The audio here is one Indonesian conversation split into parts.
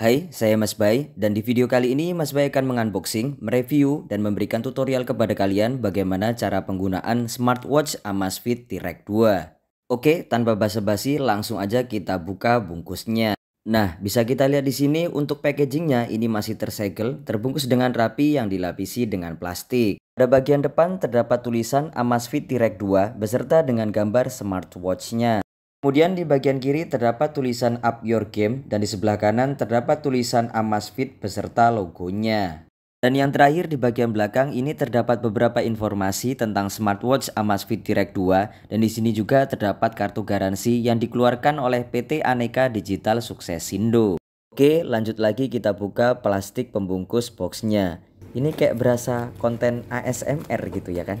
Hai, saya Mas Bay dan di video kali ini Mas Bay akan mengunboxing, mereview, dan memberikan tutorial kepada kalian bagaimana cara penggunaan smartwatch Amazfit T-Rex 2. Oke, tanpa basa-basi langsung aja kita buka bungkusnya. Nah, bisa kita lihat di sini untuk packagingnya ini masih tersegel, terbungkus dengan rapi yang dilapisi dengan plastik. Pada bagian depan terdapat tulisan Amazfit T-Rex 2 beserta dengan gambar smartwatchnya. Kemudian di bagian kiri terdapat tulisan Up Your Game dan di sebelah kanan terdapat tulisan Amazfit beserta logonya. Dan yang terakhir di bagian belakang ini terdapat beberapa informasi tentang smartwatch Amazfit Direct 2 dan di sini juga terdapat kartu garansi yang dikeluarkan oleh PT Aneka Digital Suksesindo. Oke, lanjut lagi kita buka plastik pembungkus boxnya. Ini kayak berasa konten ASMR gitu ya kan?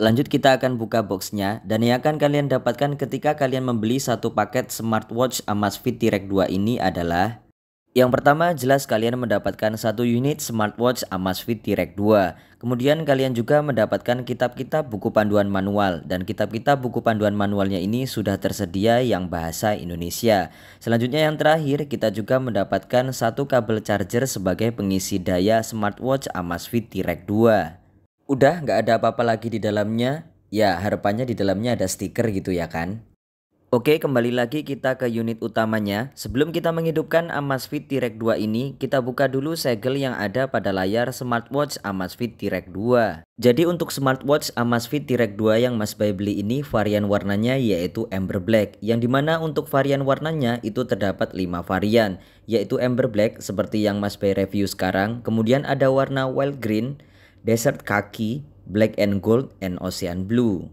Lanjut kita akan buka boxnya dan yang akan kalian dapatkan ketika kalian membeli satu paket smartwatch Amazfit T-Rex 2 ini adalah yang pertama jelas kalian mendapatkan satu unit smartwatch Amazfit T-Rex 2 Kemudian kalian juga mendapatkan kitab-kitab buku panduan manual Dan kitab-kitab buku panduan manualnya ini sudah tersedia yang bahasa Indonesia Selanjutnya yang terakhir kita juga mendapatkan satu kabel charger sebagai pengisi daya smartwatch Amazfit T-Rex 2 udah nggak ada apa-apa lagi di dalamnya, ya harapannya di dalamnya ada stiker gitu ya kan. Oke, kembali lagi kita ke unit utamanya. Sebelum kita menghidupkan Amazfit t 2 ini, kita buka dulu segel yang ada pada layar smartwatch Amazfit t 2. Jadi untuk smartwatch Amazfit t 2 yang Mas Bay beli ini varian warnanya yaitu Amber Black. Yang dimana untuk varian warnanya itu terdapat 5 varian, yaitu Amber Black seperti yang Mas Bay review sekarang. Kemudian ada warna Wild Green, Desert Kaki, Black and Gold, and Ocean Blue.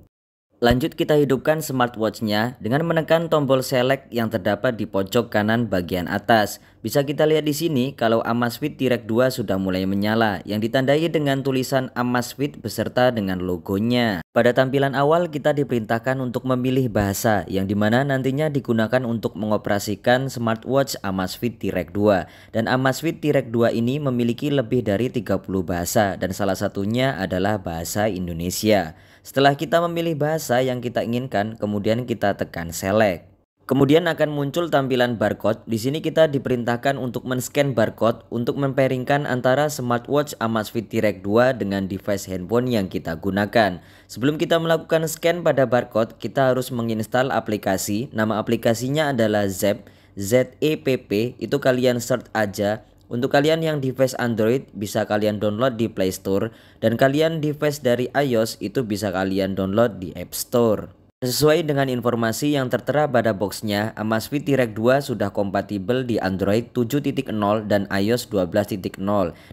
Lanjut kita hidupkan smartwatchnya dengan menekan tombol select yang terdapat di pojok kanan bagian atas bisa kita lihat di sini kalau Amazfit T-Rex 2 sudah mulai menyala yang ditandai dengan tulisan Amazfit beserta dengan logonya. Pada tampilan awal kita diperintahkan untuk memilih bahasa yang dimana nantinya digunakan untuk mengoperasikan smartwatch Amazfit T-Rex 2 dan Amazfit T-Rex 2 ini memiliki lebih dari 30 bahasa dan salah satunya adalah bahasa Indonesia. Setelah kita memilih bahasa yang kita inginkan kemudian kita tekan select. Kemudian akan muncul tampilan barcode. Di sini kita diperintahkan untuk men-scan barcode untuk memperingkan antara smartwatch Amazfit t 2 dengan device handphone yang kita gunakan. Sebelum kita melakukan scan pada barcode, kita harus menginstal aplikasi. Nama aplikasinya adalah Zep, Z-E-P-P. Itu kalian search aja. Untuk kalian yang device Android bisa kalian download di Play Store dan kalian device dari iOS itu bisa kalian download di App Store. Sesuai dengan informasi yang tertera pada boxnya, Amazfit T-Rex 2 sudah kompatibel di Android 7.0 dan iOS 12.0.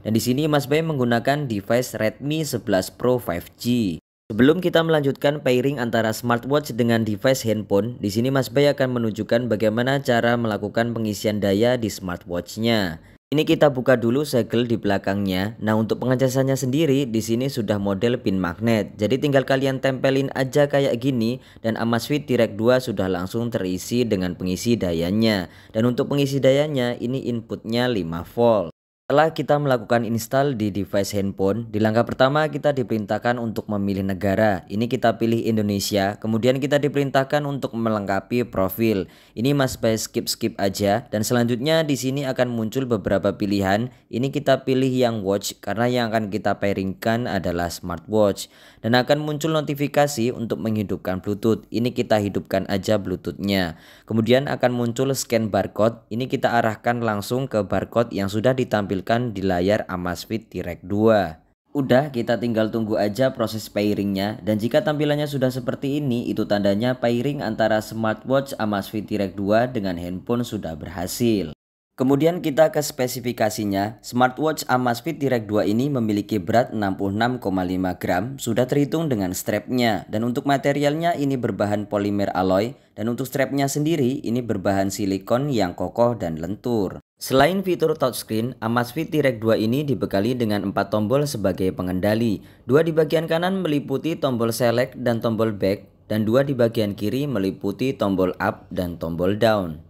Dan di sini Mas Bay menggunakan device Redmi 11 Pro 5G. Sebelum kita melanjutkan pairing antara smartwatch dengan device handphone, di sini Mas Bay akan menunjukkan bagaimana cara melakukan pengisian daya di smartwatchnya. Ini kita buka dulu segel di belakangnya. Nah, untuk pengecasannya sendiri di sini sudah model pin magnet. Jadi tinggal kalian tempelin aja kayak gini dan Amazfit switch direct 2 sudah langsung terisi dengan pengisi dayanya. Dan untuk pengisi dayanya ini inputnya 5 volt. Setelah kita melakukan install di device handphone, di langkah pertama kita diperintahkan untuk memilih negara. Ini kita pilih Indonesia, kemudian kita diperintahkan untuk melengkapi profil. Ini Mas Bay skip-skip aja dan selanjutnya di sini akan muncul beberapa pilihan. Ini kita pilih yang watch karena yang akan kita pairingkan adalah smartwatch dan akan muncul notifikasi untuk menghidupkan Bluetooth. Ini kita hidupkan aja Bluetoothnya. Kemudian akan muncul scan barcode. Ini kita arahkan langsung ke barcode yang sudah ditampilkan ditampilkan di layar Amazfit T-Rex 2. Udah, kita tinggal tunggu aja proses pairingnya. Dan jika tampilannya sudah seperti ini, itu tandanya pairing antara smartwatch Amazfit T-Rex 2 dengan handphone sudah berhasil. Kemudian kita ke spesifikasinya, smartwatch Amazfit Direct 2 ini memiliki berat 66,5 gram, sudah terhitung dengan strapnya. Dan untuk materialnya ini berbahan polimer alloy, dan untuk strapnya sendiri ini berbahan silikon yang kokoh dan lentur. Selain fitur touchscreen, Amazfit Direct 2 ini dibekali dengan 4 tombol sebagai pengendali. Dua di bagian kanan meliputi tombol select dan tombol back, dan dua di bagian kiri meliputi tombol up dan tombol down.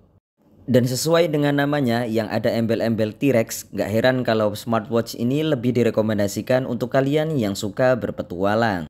Dan sesuai dengan namanya yang ada embel-embel T-Rex, gak heran kalau smartwatch ini lebih direkomendasikan untuk kalian yang suka berpetualang.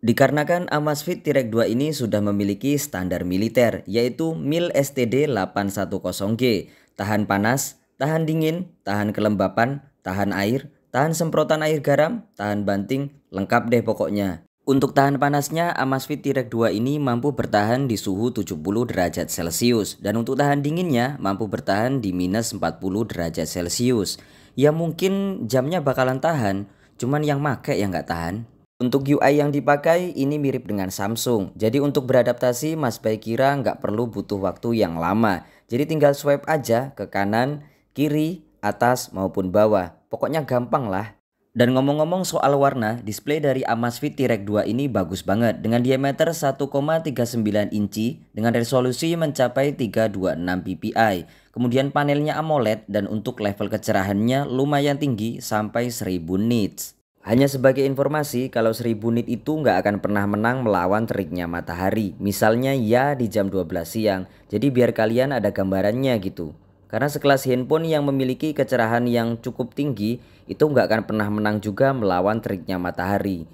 Dikarenakan Amazfit T-Rex 2 ini sudah memiliki standar militer, yaitu MIL STD 810G, tahan panas, tahan dingin, tahan kelembapan, tahan air, tahan semprotan air garam, tahan banting, lengkap deh pokoknya. Untuk tahan panasnya, Amazfit T-Rex 2 ini mampu bertahan di suhu 70 derajat Celcius dan untuk tahan dinginnya mampu bertahan di minus 40 derajat Celcius. Ya mungkin jamnya bakalan tahan, cuman yang make yang nggak tahan. Untuk UI yang dipakai ini mirip dengan Samsung, jadi untuk beradaptasi Mas Bay kira nggak perlu butuh waktu yang lama. Jadi tinggal swipe aja ke kanan, kiri, atas maupun bawah. Pokoknya gampang lah. Dan ngomong-ngomong soal warna, display dari Amazfit T-Rex 2 ini bagus banget dengan diameter 1,39 inci dengan resolusi mencapai 326 ppi. Kemudian panelnya AMOLED dan untuk level kecerahannya lumayan tinggi sampai 1000 nits. Hanya sebagai informasi, kalau 1000 nit itu nggak akan pernah menang melawan teriknya matahari. Misalnya ya di jam 12 siang, jadi biar kalian ada gambarannya gitu. Karena sekelas handphone yang memiliki kecerahan yang cukup tinggi itu nggak akan pernah menang juga melawan triknya matahari.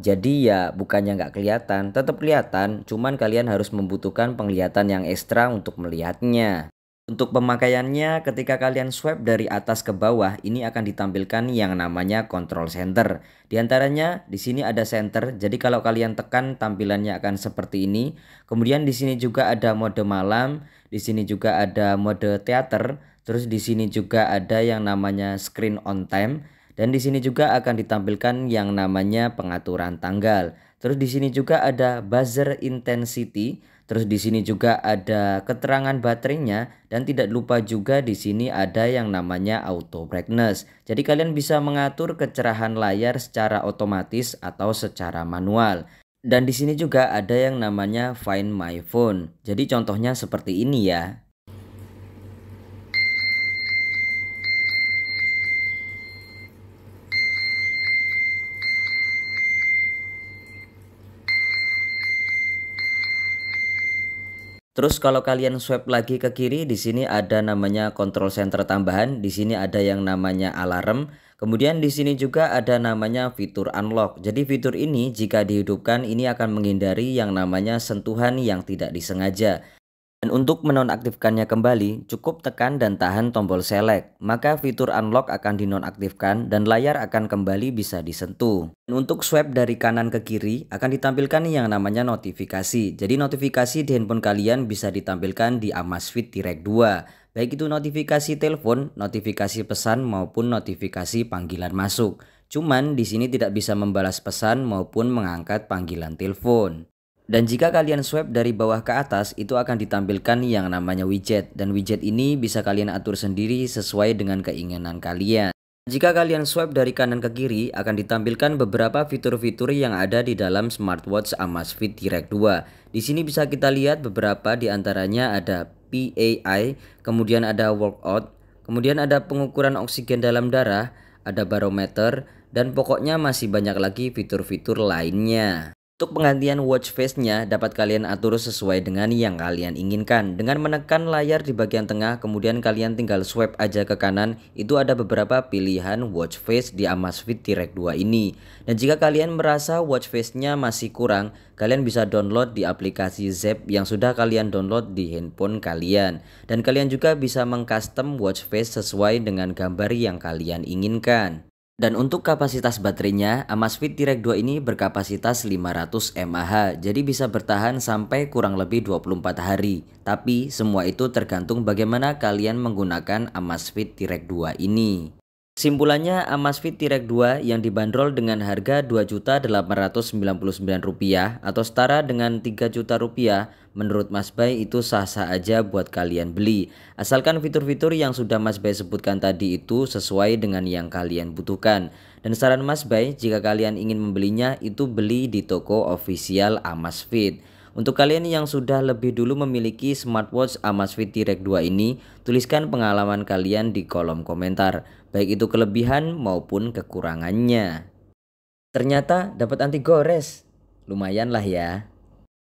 Jadi ya bukannya nggak kelihatan, tetap kelihatan, cuman kalian harus membutuhkan penglihatan yang ekstra untuk melihatnya. Untuk pemakaiannya, ketika kalian swipe dari atas ke bawah, ini akan ditampilkan yang namanya control center. Di antaranya, di sini ada center, jadi kalau kalian tekan tampilannya akan seperti ini. Kemudian di sini juga ada mode malam, di sini juga ada mode teater, terus di sini juga ada yang namanya screen on time. Dan di sini juga akan ditampilkan yang namanya pengaturan tanggal. Terus di sini juga ada buzzer intensity, Terus di sini juga ada keterangan baterainya dan tidak lupa juga di sini ada yang namanya auto brightness. Jadi kalian bisa mengatur kecerahan layar secara otomatis atau secara manual. Dan di sini juga ada yang namanya find my phone. Jadi contohnya seperti ini ya. Terus kalau kalian swipe lagi ke kiri, di sini ada namanya control center tambahan, di sini ada yang namanya alarm, kemudian di sini juga ada namanya fitur unlock. Jadi fitur ini jika dihidupkan ini akan menghindari yang namanya sentuhan yang tidak disengaja. Dan untuk menonaktifkannya kembali, cukup tekan dan tahan tombol select, maka fitur unlock akan dinonaktifkan dan layar akan kembali bisa disentuh. Dan untuk swipe dari kanan ke kiri, akan ditampilkan yang namanya notifikasi. Jadi notifikasi di handphone kalian bisa ditampilkan di Amazfit Direct 2, baik itu notifikasi telepon, notifikasi pesan maupun notifikasi panggilan masuk. Cuman di sini tidak bisa membalas pesan maupun mengangkat panggilan telepon. Dan jika kalian swipe dari bawah ke atas itu akan ditampilkan yang namanya widget dan widget ini bisa kalian atur sendiri sesuai dengan keinginan kalian. Jika kalian swipe dari kanan ke kiri akan ditampilkan beberapa fitur-fitur yang ada di dalam smartwatch Amazfit Direct 2. Di sini bisa kita lihat beberapa di antaranya ada PAI, kemudian ada workout, kemudian ada pengukuran oksigen dalam darah, ada barometer, dan pokoknya masih banyak lagi fitur-fitur lainnya. Untuk penggantian watch face-nya dapat kalian atur sesuai dengan yang kalian inginkan. Dengan menekan layar di bagian tengah, kemudian kalian tinggal swipe aja ke kanan. Itu ada beberapa pilihan watch face di Amazfit T-Rex 2 ini. Dan jika kalian merasa watch face-nya masih kurang, kalian bisa download di aplikasi Zep yang sudah kalian download di handphone kalian. Dan kalian juga bisa mengcustom watch face sesuai dengan gambar yang kalian inginkan. Dan untuk kapasitas baterainya, Amazfit Direct 2 ini berkapasitas 500 mAh, jadi bisa bertahan sampai kurang lebih 24 hari. Tapi semua itu tergantung bagaimana kalian menggunakan Amazfit Direct 2 ini. Simpulannya Amazfit T-Rex 2 yang dibanderol dengan harga rp rupiah atau setara dengan juta rupiah menurut Mas Bay itu sah-sah aja buat kalian beli. Asalkan fitur-fitur yang sudah Mas Bay sebutkan tadi itu sesuai dengan yang kalian butuhkan. Dan saran Mas Bay jika kalian ingin membelinya itu beli di toko official Amazfit. Untuk kalian yang sudah lebih dulu memiliki smartwatch Amazfit T-Rex 2 ini, tuliskan pengalaman kalian di kolom komentar baik itu kelebihan maupun kekurangannya. Ternyata dapat anti gores. lumayanlah ya.